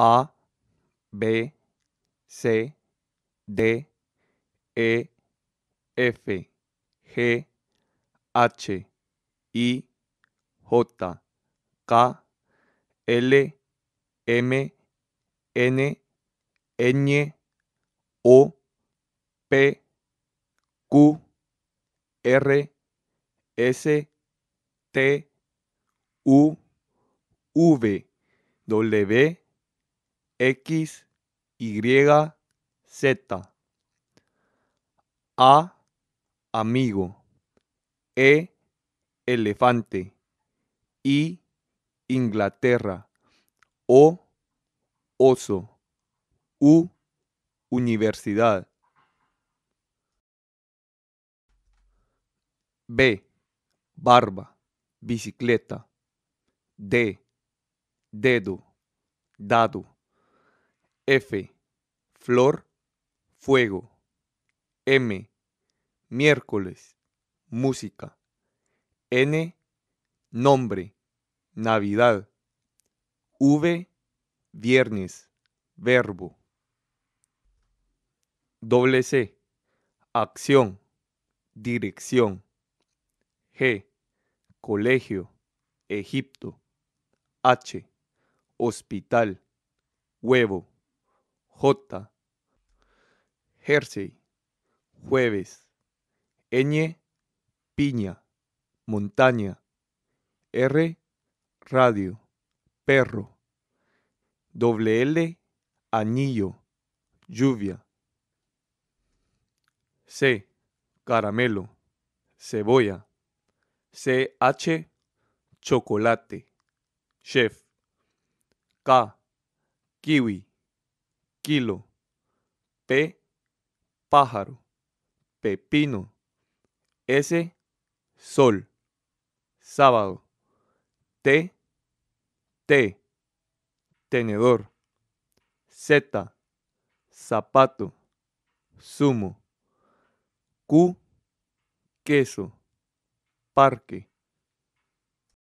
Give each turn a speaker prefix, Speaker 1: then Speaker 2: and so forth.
Speaker 1: A, B, C, D, E, F, G, H, I, J, K, L, M, N, Ñ, O, P, Q, R, S, T, U, V, W, X, Y, Z. A, amigo. E, elefante. I, Inglaterra. O, oso. U, universidad. B, barba, bicicleta. D, dedo, dado. F. Flor, fuego. M. Miércoles, música. N. Nombre, Navidad. V. Viernes, verbo. Doble C. Acción, dirección. G. Colegio, Egipto. H. Hospital, huevo. J. Jersey. Jueves. Ñ. Piña. Montaña. R. Radio. Perro. W. Anillo. Lluvia. C. Caramelo. Cebolla. CH. Chocolate. Chef. K. Kiwi kilo, P, pájaro, pepino, S, sol, sábado, T, T, tenedor, Z, zapato, sumo, Q, queso, parque.